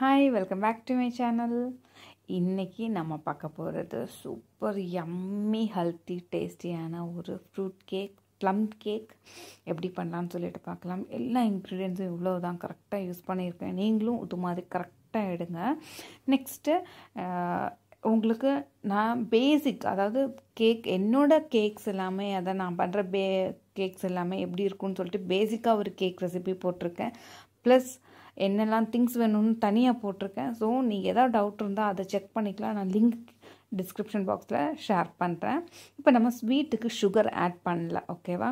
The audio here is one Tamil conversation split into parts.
hi welcome back to my channel இன்றைக்கி நம்ம பார்க்க போகிறது சூப்பர் எம்மி ஹெல்த்தி டேஸ்டியான ஒரு ஃப்ரூட் கேக் ப்ளம் கேக் எப்படி பண்ணலான்னு சொல்லிட்டு பார்க்கலாம் எல்லா இன்க்ரீடியன்ஸும் இவ்வளோ தான் கரெக்டாக யூஸ் பண்ணியிருக்கேன் நீங்களும் இது மாதிரி கரெக்டாக எடுங்க நெக்ஸ்ட்டு உங்களுக்கு நான் பேசிக் அதாவது கேக் என்னோடய கேக்ஸ் எல்லாமே அதை நான் பண்ணுற பே கேக்ஸ் எல்லாமே எப்படி இருக்குன்னு சொல்லிட்டு பேசிக்காக ஒரு கேக் ரெசிபி போட்டிருக்கேன் ப்ளஸ் என்னெல்லாம் திங்ஸ் வேணும்னு தனியாக போட்டிருக்கேன் ஸோ நீங்கள் எதாவது டவுட் இருந்தால் அதை செக் பண்ணிக்கலாம் நான் லிங்க் டிஸ்கிரிப்ஷன் பாக்ஸில் ஷேர் பண்ணுறேன் இப்போ நம்ம ஸ்வீட்டுக்கு சுகர் ஆட் பண்ணல ஓகேவா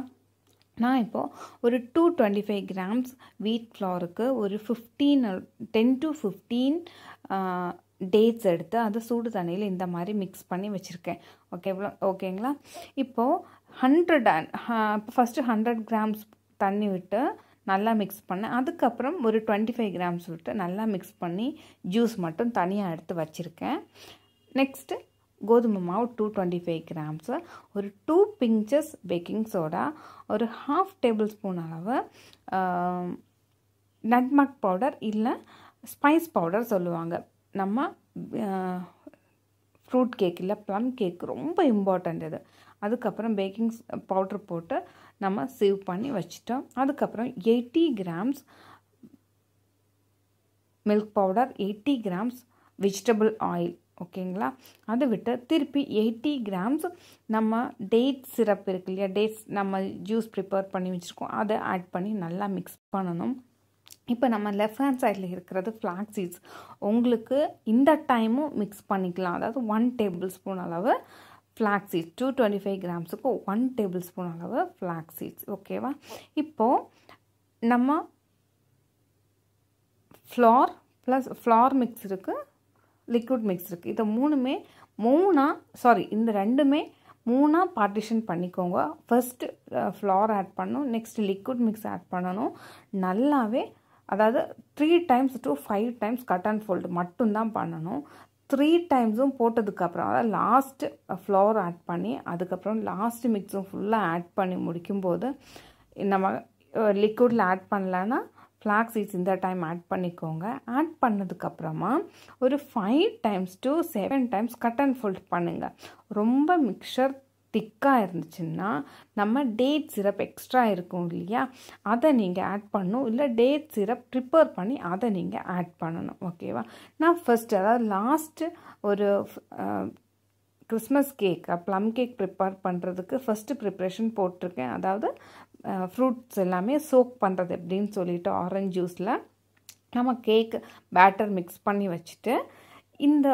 நான் இப்போது ஒரு two twenty five grams wheat ஃப்ளோருக்கு ஒரு fifteen ten to fifteen dates எடுத்து அதை சூடு தண்ணியில் இந்த மாதிரி மிக்ஸ் பண்ணி வச்சுருக்கேன் ஓகே ஓகேங்களா இப்போது ஹண்ட்ரட் இப்போ ஃபஸ்ட்டு ஹண்ட்ரட் கிராம்ஸ் தண்ணி விட்டு நல்லா மிக்ஸ் பண்ணேன் அதுக்கப்புறம் ஒரு டுவெண்ட்டி ஃபைவ் கிராம்ஸ் சொல்லிட்டு நல்லா மிக்ஸ் பண்ணி ஜூஸ் மட்டும் தனியாக எடுத்து வச்சுருக்கேன் நெக்ஸ்ட்டு கோதுமை மாவு டூ டுவெண்ட்டி ஃபைவ் கிராம்ஸு ஒரு டூ பிஞ்சஸ் பேக்கிங் சோடா ஒரு ஹாஃப் டேபிள் ஸ்பூன் அளவு நட்மக் பவுடர் இல்லை ஸ்பைஸ் பவுடர் சொல்லுவாங்க நம்ம ஃப்ரூட் கேக் இல்லை ப்ளம் கேக் ரொம்ப இம்பார்ட்டண்ட் அது அதுக்கப்புறம் பேக்கிங் பவுட்ரு போட்டு நம்ம சேவ் பண்ணி வச்சுட்டோம் அதுக்கப்புறம் eighty grams milk powder eighty grams vegetable oil ஓகேங்களா அதை விட்டு திருப்பி எயிட்டி கிராம்ஸ் நம்ம டேட் சிரப் இருக்கு இல்லையா டேட்ஸ் நம்ம ஜூஸ் ப்ரிப்பேர் பண்ணி வச்சுருக்கோம் அதை ஆட் பண்ணி நல்லா மிக்ஸ் பண்ணணும் இப்போ நம்ம லெஃப்ட் ஹேண்ட் சைடில் இருக்கிறது ஃப்ளாக் சீட்ஸ் உங்களுக்கு இந்த டைமும் மிக்ஸ் பண்ணிக்கலாம் அதாவது ஒன் டேபிள் ஸ்பூன் அளவு flax seeds two twenty five கிராம்ஸுக்கு ஒன் டேபிள் ஸ்பூன் அளவு ஃப்ளாக் சீட்ஸ் ஓகேவா இப்போது நம்ம ஃப்ளார் ப்ளஸ் ஃப்ளார் மிக்ஸ் இருக்குது லிக்விட் மிக்ஸ் இருக்குது இதை மூணுமே மூணாக சாரி இந்த ரெண்டுமே மூணாக பார்ட்டிஷன் பண்ணிக்கோங்க ஃபஸ்ட்டு ஃப்ளார் ஆட் பண்ணணும் நெக்ஸ்ட் லிக்விட் மிக்ஸ் ஆட் பண்ணணும் நல்லாவே அதாவது three times to five times cut and fold மட்டும்தான் பண்ணணும் த்ரீ டைம்ஸும் போட்டதுக்கப்புறம் அதாவது லாஸ்ட்டு ஃப்ளவர் ஆட் பண்ணி அதுக்கப்புறம் லாஸ்ட்டு மிக்ஸும் ஃபுல்லாக ஆட் பண்ணி முடிக்கும்போது நம்ம லிக்விடில் ஆட் பண்ணலன்னா ஃப்ளாக் சீட்ஸ் இந்த டைம் ஆட் பண்ணிக்கோங்க ஆட் பண்ணதுக்கப்புறமா ஒரு five times to seven times cut and fold பண்ணுங்கள் ரொம்ப மிக்சர் திக்காக இருந்துச்சுன்னா நம்ம டேட் சிரப் எக்ஸ்ட்ரா இருக்கும் இல்லையா அதை நீங்கள் ஆட் பண்ணணும் இல்லை டேட் சிரப் ப்ரிப்பேர் பண்ணி அதை நீங்கள் ஆட் பண்ணணும் ஓகேவா நான் ஃபஸ்ட் அதாவது லாஸ்ட்டு ஒரு Christmas cake plum cake prepare பண்ணுறதுக்கு ஃபஸ்ட்டு ப்ரிப்ரேஷன் போட்டிருக்கேன் அதாவது ஃப்ரூட்ஸ் எல்லாமே சோக் பண்ணுறது எப்படின்னு சொல்லிவிட்டு ஆரஞ்ச் ஜூஸில் நம்ம கேக் பேட்டர் மிக்ஸ் பண்ணி வச்சுட்டு இந்த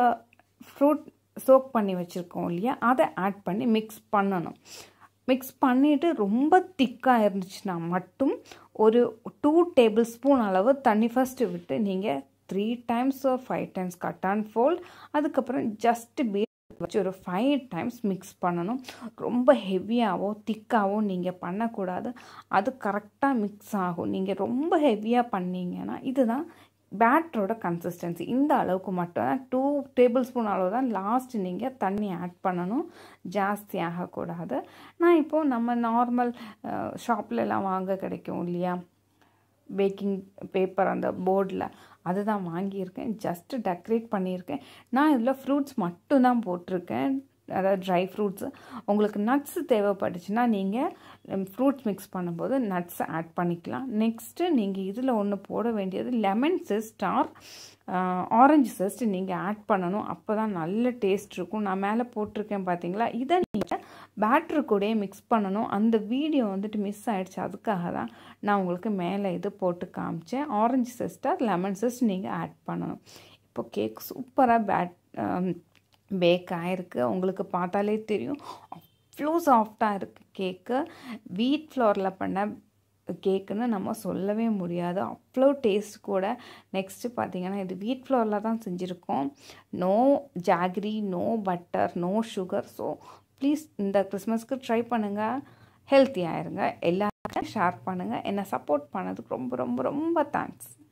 ஃப்ரூட் சோக் பண்ணி வச்சுருக்கோம் இல்லையா அதை ஆட் பண்ணி மிக்ஸ் பண்ணணும் மிக்ஸ் பண்ணிவிட்டு ரொம்ப திக்காக இருந்துச்சுன்னா மட்டும் ஒரு டூ டேபிள் ஸ்பூன் அளவு தண்ணி ஃபஸ்ட்டு விட்டு நீங்கள் three times five times cut and fold அதுக்கப்புறம் ஜஸ்ட் பீ வச்சு ஒரு ஃபைவ் டைம்ஸ் மிக்ஸ் பண்ணணும் ரொம்ப ஹெவியாகவோ திக்காகவோ நீங்கள் பண்ணக்கூடாது அது கரெக்டாக மிக்ஸ் ஆகும் நீங்கள் ரொம்ப ஹெவியாக பண்ணிங்கன்னா இதுதான் பேட்டரோட கன்சிஸ்டன்சி இந்த அளவுக்கு மட்டும் தான் டூ டேபிள் ஸ்பூன் அளவு தான் லாஸ்ட் நீங்கள் தண்ணி ஆட் பண்ணணும் ஜாஸ்தி ஆகக்கூடாது நான் இப்போது நம்ம நார்மல் ஷாப்லலாம் வாங்க கிடைக்கும் இல்லையா பேக்கிங் பேப்பர் அந்த போர்டில் அது தான் வாங்கியிருக்கேன் ஜஸ்ட்டு டெக்கரேட் பண்ணியிருக்கேன் நான் இதில் ஃப்ரூட்ஸ் மட்டும் தான் போட்டிருக்கேன் அதாவது ட்ரை ஃப்ரூட்ஸு உங்களுக்கு நட்ஸு தேவைப்பட்டுச்சுன்னா நீங்கள் ஃப்ரூட்ஸ் மிக்ஸ் பண்ணும்போது நட்ஸை ஆட் பண்ணிக்கலாம் நெக்ஸ்ட்டு நீங்கள் இதில் ஒன்று போட வேண்டியது lemon zest or orange zest நீங்கள் ஆட் பண்ணணும் அப்போ தான் நல்ல டேஸ்ட் இருக்கும் நான் மேலே போட்டிருக்கேன் பார்த்தீங்களா இதை நீங்கள் பேட்ரு கூட மிக்ஸ் பண்ணணும் அந்த வீடியோ வந்துட்டு மிஸ் ஆகிடுச்சு அதுக்காக தான் நான் உங்களுக்கு மேலே இது போட்டு காமிச்சேன் ஆரஞ்சு செஸ்ட்டாக லெமன் செஸ்ட் நீங்கள் ஆட் பண்ணணும் இப்போ கேக் சூப்பராக பேட் பேக் ஆகிருக்கு உங்களுக்கு பார்த்தாலே தெரியும் அவ்வளோ சாஃப்டாக இருக்குது கேக்கு வீட் ஃப்ளோரில் பண்ண கேக்குன்னு நம்ம சொல்லவே முடியாது அவ்வளோ டேஸ்ட் கூட நெக்ஸ்ட்டு பார்த்திங்கன்னா இது வீட் ஃப்ளோரில் தான் செஞ்சுருக்கோம் no jaggery no butter no sugar so please இந்த கிறிஸ்மஸ்க்கு ட்ரை பண்ணுங்கள் ஹெல்த்தியாக இருங்க எல்லாருக்கும் ஷேர் பண்ணுங்கள் என்னை சப்போர்ட் பண்ணதுக்கு ரொம்ப ரொம்ப ரொம்ப தேங்க்ஸ்